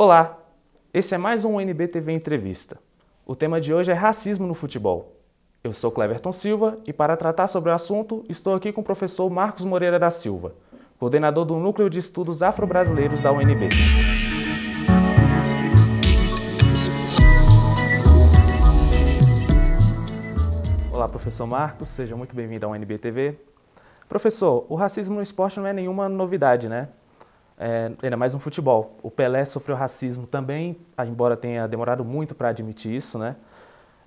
Olá, esse é mais um NBTV Entrevista. O tema de hoje é racismo no futebol. Eu sou Cleverton Silva e para tratar sobre o assunto estou aqui com o professor Marcos Moreira da Silva, coordenador do Núcleo de Estudos Afro-Brasileiros da UNB. Olá, professor Marcos, seja muito bem-vindo ao NBTV. Professor, o racismo no esporte não é nenhuma novidade, né? é, ainda mais no futebol. O Pelé sofreu racismo também, embora tenha demorado muito para admitir isso, né?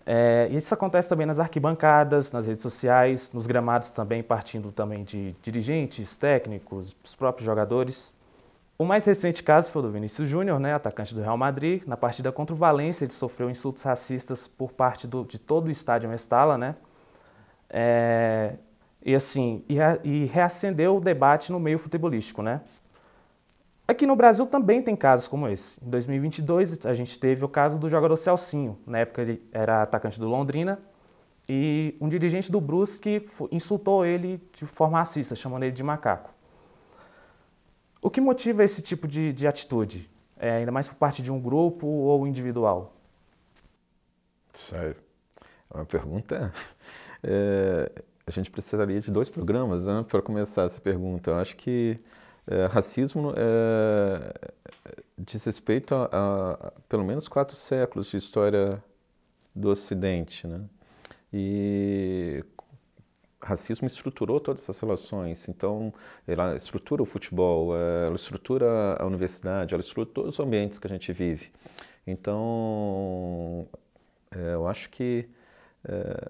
É, e isso acontece também nas arquibancadas, nas redes sociais, nos gramados também, partindo também de dirigentes, técnicos, os próprios jogadores. O mais recente caso foi o do Vinícius Júnior, né, atacante do Real Madrid. Na partida contra o Valência, ele sofreu insultos racistas por parte do, de todo o estádio Mestala, né? É, e assim, e, e reacendeu o debate no meio futebolístico, né? Aqui é no Brasil também tem casos como esse. Em 2022, a gente teve o caso do jogador Celcinho. Na época, ele era atacante do Londrina. E um dirigente do Brusque insultou ele de forma racista, chamando ele de macaco. O que motiva esse tipo de, de atitude? É, ainda mais por parte de um grupo ou individual? Sério. É uma pergunta. É, a gente precisaria de dois programas né, para começar essa pergunta. Eu acho que é, racismo é, diz respeito a, a, pelo menos quatro séculos de história do Ocidente, né? E racismo estruturou todas essas relações. Então, ela estrutura o futebol, é, ela estrutura a universidade, ela estrutura os ambientes que a gente vive. Então, é, eu acho que é,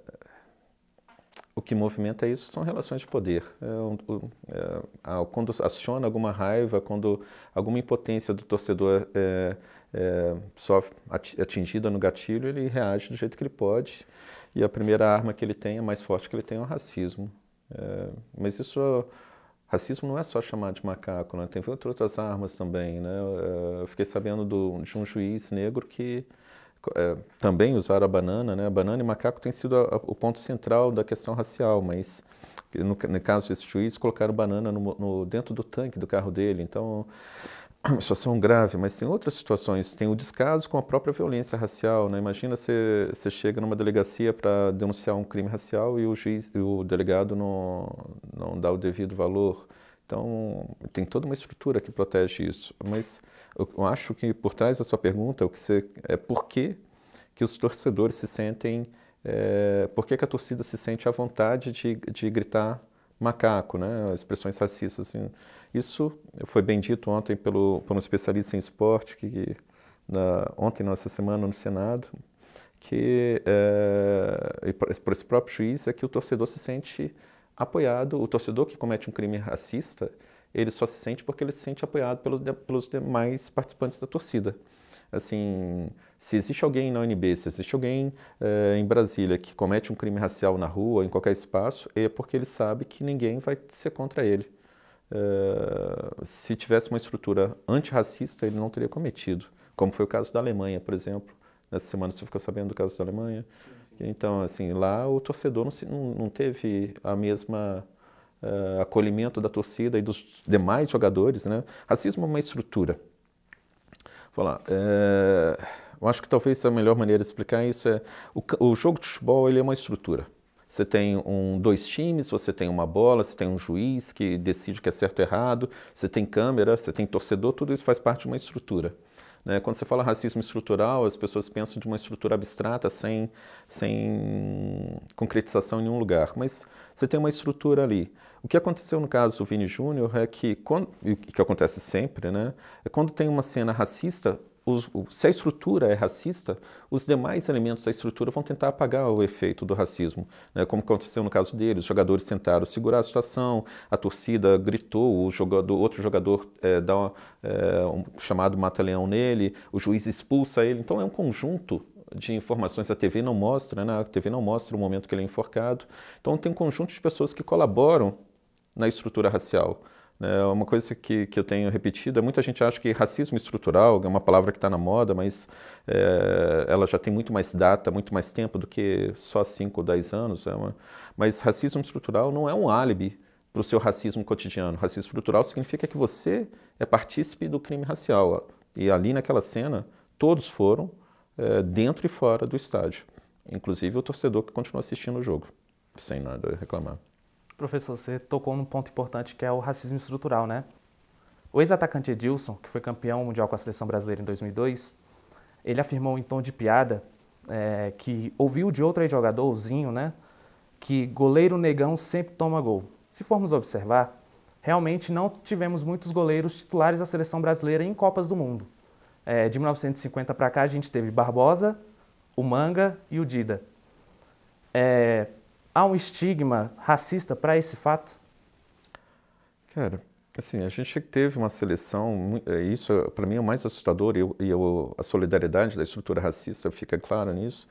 o que movimenta isso são relações de poder. É é, quando aciona alguma raiva, quando alguma impotência do torcedor é, é, sofre, atingida no gatilho, ele reage do jeito que ele pode. E a primeira arma que ele tem, a mais forte que ele tem, é o racismo. É, mas isso Racismo não é só chamar de macaco, né? tem outras armas também. Né? É, eu fiquei sabendo do, de um juiz negro que é, também usaram a banana, né? A banana e macaco tem sido a, a, o ponto central da questão racial, mas no, no caso desse juiz, colocaram banana no, no, dentro do tanque do carro dele. Então, é uma situação grave, mas tem outras situações. Tem o descaso com a própria violência racial. Né? Imagina você, você chega numa delegacia para denunciar um crime racial e o, juiz, o delegado não, não dá o devido valor. Então, tem toda uma estrutura que protege isso. Mas eu acho que por trás da sua pergunta, o que você, é por que, que os torcedores se sentem, é, por que, que a torcida se sente à vontade de, de gritar macaco, né? expressões racistas. Assim. Isso foi bem dito ontem pelo, por um especialista em esporte, que, que na, ontem, nessa semana, no Senado, que é, por esse próprio juiz, é que o torcedor se sente apoiado. O torcedor que comete um crime racista, ele só se sente porque ele se sente apoiado pelos, pelos demais participantes da torcida. Assim, se existe alguém na UNB, se existe alguém eh, em Brasília que comete um crime racial na rua, em qualquer espaço, é porque ele sabe que ninguém vai ser contra ele. Eh, se tivesse uma estrutura antirracista, ele não teria cometido, como foi o caso da Alemanha, por exemplo, Nessa semana você ficou sabendo do caso da Alemanha. Sim, sim. Então, assim, lá o torcedor não, não, teve a mesma uh, acolhimento da torcida e dos demais jogadores, né? Racismo é uma estrutura. Vou lá. É, eh, eu acho que talvez a melhor maneira de explicar isso é o, o jogo de futebol ele é uma estrutura. Você tem um, dois times, você tem uma bola, você tem um juiz que decide o que é certo e errado, você tem câmera, você tem torcedor, tudo isso faz parte de uma estrutura. Né? Quando você fala racismo estrutural, as pessoas pensam de uma estrutura abstrata, sem, sem concretização em nenhum lugar. Mas você tem uma estrutura ali. O que aconteceu no caso do Vini Júnior é que, quando, que acontece sempre, né? é quando tem uma cena racista, os, se a estrutura é racista, os demais elementos da estrutura vão tentar apagar o efeito do racismo, né? como aconteceu no caso deles. Os jogadores tentaram segurar a situação, a torcida gritou, o jogador, outro jogador é, dá uma, é, um chamado mata-leão nele, o juiz expulsa ele. Então é um conjunto de informações a TV não mostra, né? a TV não mostra o momento que ele é enforcado. Então tem um conjunto de pessoas que colaboram na estrutura racial. É uma coisa que, que eu tenho repetido, é muita gente acha que racismo estrutural é uma palavra que está na moda, mas é, ela já tem muito mais data, muito mais tempo do que só 5 ou 10 anos. É uma, mas racismo estrutural não é um álibi para o seu racismo cotidiano. Racismo estrutural significa que você é partícipe do crime racial. E ali naquela cena, todos foram é, dentro e fora do estádio, inclusive o torcedor que continuou assistindo o jogo, sem nada reclamar. Professor, você tocou num ponto importante que é o racismo estrutural, né? O ex-atacante Edilson, que foi campeão mundial com a seleção brasileira em 2002, ele afirmou em tom de piada é, que ouviu de outro jogadorzinho, né, que goleiro negão sempre toma gol. Se formos observar, realmente não tivemos muitos goleiros titulares da seleção brasileira em Copas do Mundo. É, de 1950 para cá, a gente teve Barbosa, o Manga e o Dida. É, há um estigma racista para esse fato? Cara, assim, a gente teve uma seleção, é, isso é, para mim é o mais assustador e, eu, e eu, a solidariedade da estrutura racista fica clara nisso.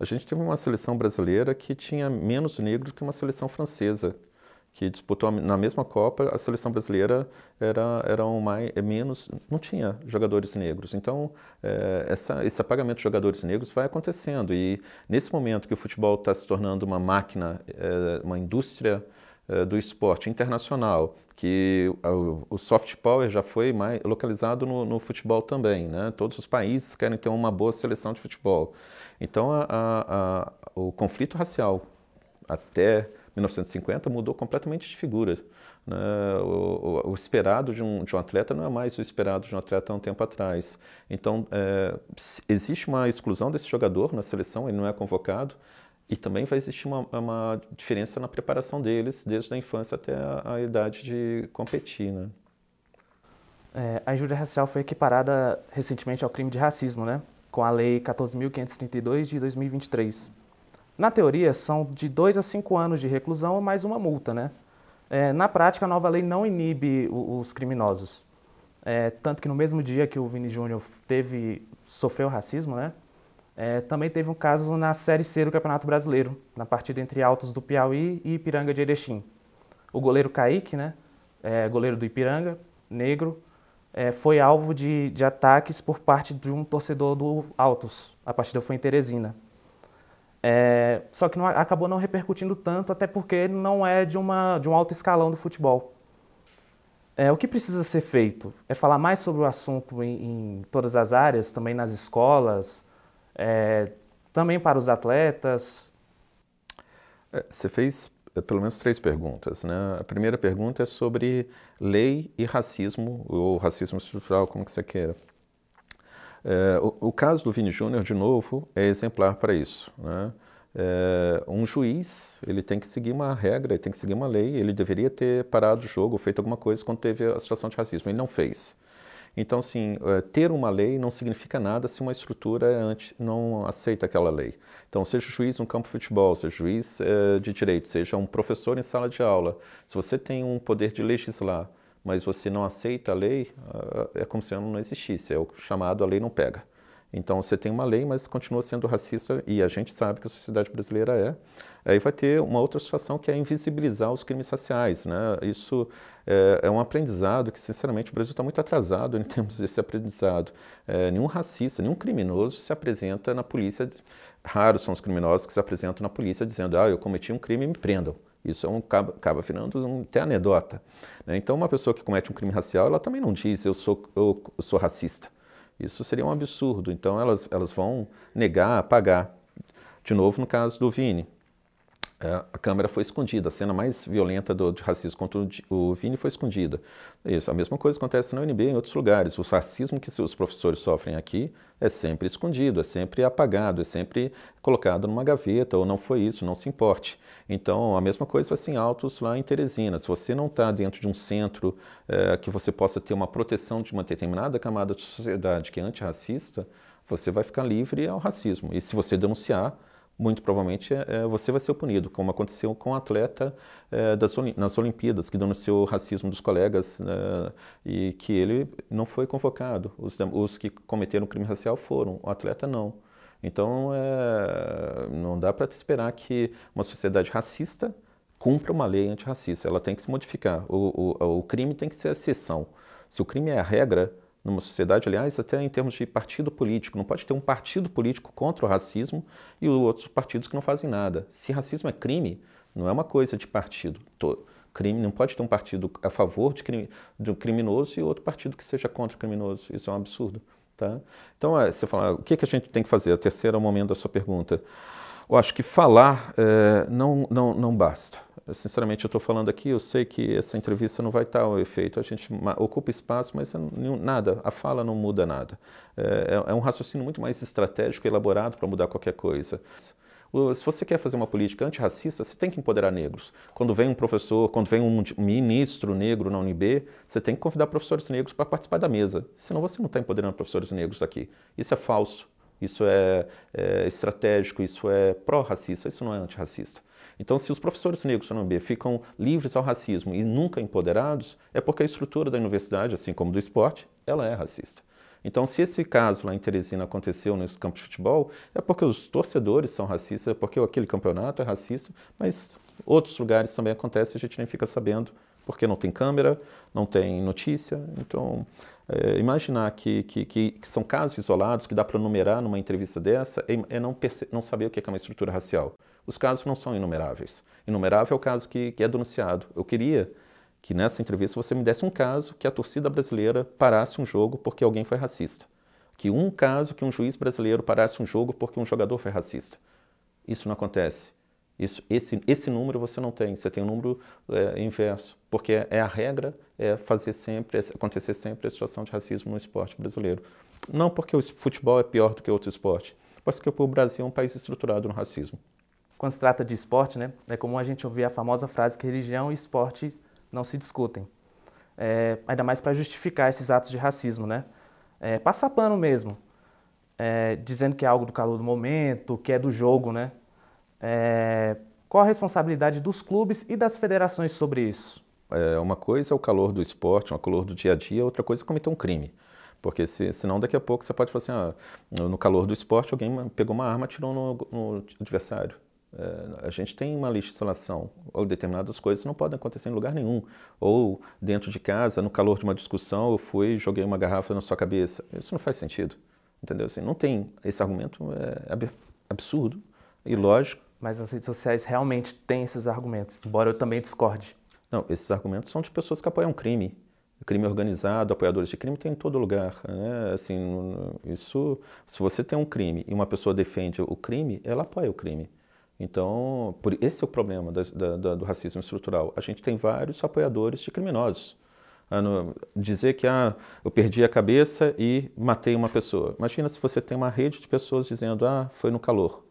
A gente teve uma seleção brasileira que tinha menos negros que uma seleção francesa que disputou na mesma Copa, a seleção brasileira era, era um mais, é menos, não tinha jogadores negros. Então, é, essa, esse apagamento de jogadores negros vai acontecendo. E nesse momento que o futebol está se tornando uma máquina, é, uma indústria é, do esporte internacional, que o soft power já foi mais localizado no, no, futebol também. Né? Todos os países querem ter uma boa seleção de futebol. Então, a, a, a, o conflito racial até 1950 mudou completamente de figura. Né? O, o, o, esperado de um, de um atleta não é mais o esperado de um atleta há um tempo atrás. Então, é, existe uma exclusão desse jogador na seleção, ele não é convocado, e também vai existir uma, uma diferença na preparação deles, desde a infância até a, a idade de competir. Né? É, a injúria racial foi equiparada recentemente ao crime de racismo, né? com a Lei 14.532 de 2023. Na teoria, são de 2 a 5 anos de reclusão mais uma multa, né? É, na prática, a nova lei não inibe os criminosos. É, tanto que no mesmo dia que o Vini Júnior teve, sofreu racismo, né? É, também teve um caso na Série C do Campeonato Brasileiro, na partida entre Altos do Piauí e Ipiranga de Erechim. O goleiro Kaique, né? É, goleiro do Ipiranga, negro, é, foi alvo de, de ataques por parte de um torcedor do Altos. A partida foi em Teresina. É, só que não, acabou não repercutindo tanto, até porque ele não é de, uma, de um alto escalão do futebol. É, o que precisa ser feito é falar mais sobre o assunto em, em todas as áreas, também nas escolas, é, também para os atletas. É, você fez é, pelo menos três perguntas. Né? A primeira pergunta é sobre lei e racismo, ou racismo estrutural, como que você queira. É, o, o, caso do Vini Júnior, de novo, é exemplar para isso. Né? É, um juiz ele tem que seguir uma regra, ele tem que seguir uma lei, ele deveria ter parado o jogo, feito alguma coisa quando teve a situação de racismo, ele não fez. Então, assim, é, ter uma lei não significa nada se uma estrutura é não aceita aquela lei. Então, seja juiz no campo de futebol, seja juiz é, de direito, seja um professor em sala de aula, se você tem um poder de legislar, mas você não aceita a lei, ah, é como se ela não existisse. É o chamado a lei não pega. Então você tem uma lei, mas continua sendo racista e a gente sabe que a sociedade brasileira é. Aí vai ter uma outra situação que é invisibilizar os crimes raciais, né? Isso é, é um aprendizado que, sinceramente, o Brasil está muito atrasado em termos desse aprendizado. É, nenhum racista, nenhum criminoso se apresenta na polícia. Raros são os criminosos que se apresentam na polícia dizendo: ah, eu cometi um crime, me prendam. Isso é um, acaba afinando um, até anedota. Né? Então, uma pessoa que comete um crime racial, ela também não diz eu sou, eu, eu sou racista. Isso seria um absurdo. Então, elas, elas vão negar, apagar. De novo, no caso do Vini. É, a câmera foi escondida. A cena mais violenta do, de racismo contra o, Vini foi escondida. Isso, a mesma coisa acontece na UNB e em outros lugares. O racismo que os professores sofrem aqui é sempre escondido, é sempre apagado, é sempre colocado numa gaveta, ou não foi isso, não se importe. Então, a mesma coisa assim, altos lá em Teresina. Se você não está dentro de um centro é, que você possa ter uma proteção de uma determinada camada de sociedade que é antirracista, você vai ficar livre ao racismo. E se você denunciar, muito provavelmente é, é, você vai ser punido, como aconteceu com o um atleta é, das, nas Olimpíadas, que denunciou o racismo dos colegas né, e que ele não foi convocado. Os, os que cometeram crime racial foram, o atleta não. Então, é, não dá para esperar que uma sociedade racista cumpra uma lei antirracista. Ela tem que se modificar. O, o, o crime tem que ser a exceção. Se o crime é a regra, numa sociedade, aliás, até em termos de partido político. Não pode ter um partido político contra o racismo e outros partidos que não fazem nada. Se racismo é crime, não é uma coisa de partido. Crime, não pode ter um partido a favor de crime, do criminoso e outro partido que seja contra o criminoso. Isso é um absurdo. Tá? Então, é, você fala, o que, que a gente tem que fazer? A terceira é o momento da sua pergunta. Eu acho que falar é, não, não, não basta sinceramente, eu estou falando aqui, eu sei que essa entrevista não vai estar ao efeito. A gente ocupa espaço, mas nada, a fala não muda nada. É, é, é um raciocínio muito mais estratégico elaborado para mudar qualquer coisa. Se você quer fazer uma política antirracista, você tem que empoderar negros. Quando vem um professor, quando vem um ministro negro na UNB, você tem que convidar professores negros para participar da mesa. Senão você não está empoderando professores negros aqui. Isso é falso, isso é, é estratégico, isso é pró-racista, isso não é antirracista. Então, se os professores negros da UNB ficam livres ao racismo e nunca empoderados, é porque a estrutura da universidade, assim como do esporte, ela é racista. Então, se esse caso lá em Teresina aconteceu nesse campo de futebol, é porque os torcedores são racistas, é porque aquele campeonato é racista, mas outros lugares também acontece e a gente nem fica sabendo, porque não tem câmera, não tem notícia. Então, é, imaginar que, que, que, são casos isolados, que dá para numerar numa entrevista dessa, é, é não, não saber o que é, é uma estrutura racial. Os casos não são inumeráveis. Inumerável é o caso que, que é denunciado. Eu queria que nessa entrevista você me desse um caso que a torcida brasileira parasse um jogo porque alguém foi racista. Que um caso que um juiz brasileiro parasse um jogo porque um jogador foi racista. Isso não acontece. Isso, esse, esse número você não tem, você tem um número é, inverso, porque é, é a regra é fazer sempre, é acontecer sempre a situação de racismo no esporte brasileiro. Não porque o futebol é pior do que outro esporte, mas porque o Brasil é um país estruturado no racismo. Quando se trata de esporte, né, é comum a gente ouvir a famosa frase que religião e esporte não se discutem. É, ainda mais para justificar esses atos de racismo, né? É, passar pano mesmo, é, dizendo que é algo do calor do momento, que é do jogo, né? É, qual a responsabilidade dos clubes e das federações sobre isso? É, uma coisa é o calor do esporte, uma calor do dia a dia, outra coisa é cometer um crime. Porque se, senão daqui a pouco você pode falar assim, ah, no calor do esporte alguém pegou uma arma e atirou no, no adversário. Eh, a gente tem uma legislação, ou determinadas coisas não podem acontecer em lugar nenhum. Ou dentro de casa, no calor de uma discussão, eu fui e joguei uma garrafa na sua cabeça. Isso não faz sentido. Entendeu? Assim, não tem. Esse argumento é absurdo, ilógico. Mas, mas nas redes sociais realmente tem esses argumentos, embora eu também discorde. Não, esses argumentos são de pessoas que apoiam crime. Crime organizado, apoiadores de crime tem em todo lugar. Né? Assim, isso, se você tem um crime e uma pessoa defende o crime, ela apoia o crime. Então, por, esse é o problema da, da, do racismo estrutural. A gente tem vários apoiadores de criminosos. Ah, dizer que ah, eu perdi a cabeça e matei uma pessoa. Imagina se você tem uma rede de pessoas dizendo ah, foi no calor.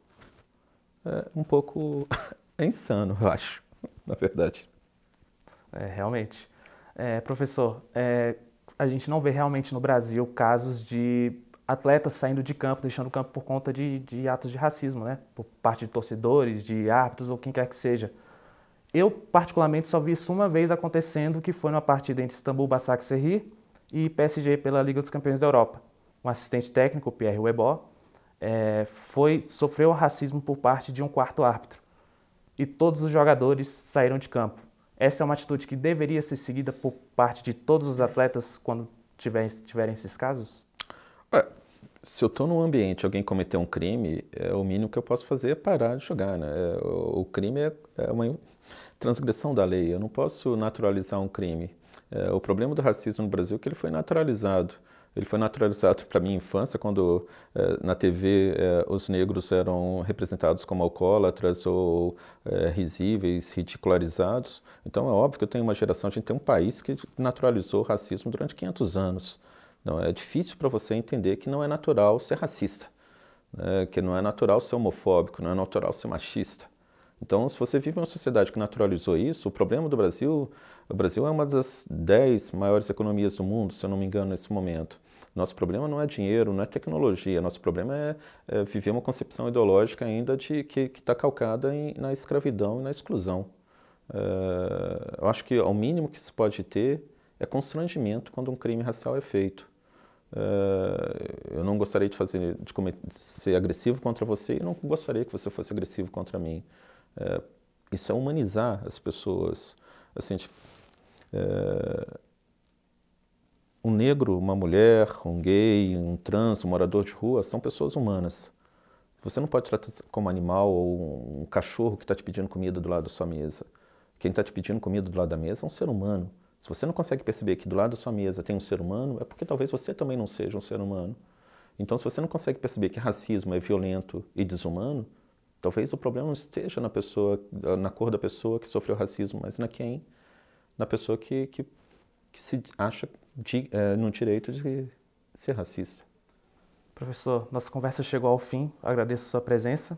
É um pouco é insano, eu acho, na verdade. É, realmente. É, professor, é, a gente não vê realmente no Brasil casos de atletas saindo de campo, deixando o campo por conta de, de atos de racismo, né? Por parte de torcedores, de árbitros ou quem quer que seja. Eu, particularmente, só vi isso uma vez acontecendo, que foi numa partida entre Istambul Basak Serri e PSG pela Liga dos Campeões da Europa. Um assistente técnico, Pierre Webó, é, eh, foi, sofreu racismo por parte de um quarto árbitro. E todos os jogadores saíram de campo. Essa é uma atitude que deveria ser seguida por parte de todos os atletas quando tiverem esses casos? É, se eu estou num ambiente alguém cometeu um crime, é, o mínimo que eu posso fazer é parar de jogar. Né? É, o, o, crime é, é, uma transgressão da lei. Eu não posso naturalizar um crime. É, o problema do racismo no Brasil é que ele foi naturalizado. Ele foi naturalizado para minha infância, quando é, na TV os negros eram representados como alcoólatras ou risíveis, ridicularizados. Então é óbvio que eu tenho uma geração, a gente tem um país que naturalizou o racismo durante 500 anos. Não, é difícil para você entender que não é natural ser racista, né? que não é natural ser homofóbico, não é natural ser machista. Então, se você vive em uma sociedade que naturalizou isso, o problema do Brasil, o Brasil é uma das dez maiores economias do mundo, se eu não me engano, nesse momento. Nosso problema não é dinheiro, não é tecnologia, nosso problema é, é viver uma concepção ideológica ainda de que está calcada em, na escravidão e na exclusão. É, eu acho que o mínimo que se pode ter é constrangimento quando um crime racial é feito. Uh, eu não gostaria de fazer de ser agressivo contra você e não gostaria que você fosse agressivo contra mim. Uh, isso é humanizar as pessoas. Assim, tipo, uh, um negro, uma mulher, um gay, um trans, um morador de rua são pessoas humanas. Você não pode tratar como animal ou um cachorro que está te pedindo comida do lado da sua mesa. Quem está te pedindo comida do lado da mesa é um ser humano. Se você não consegue perceber que do lado da sua mesa tem um ser humano, é porque talvez você também não seja um ser humano. Então, se você não consegue perceber que racismo é violento e desumano, talvez o problema não esteja na pessoa, na cor da pessoa que sofreu racismo, mas na quem, na pessoa que, que, que se acha de, é, no direito de ser racista. Professor, nossa conversa chegou ao fim. Agradeço a sua presença.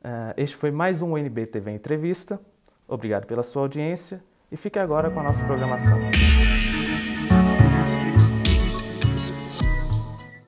Uh, este foi mais um UNB TV Entrevista. Obrigado pela sua audiência e fique agora com a nossa programação.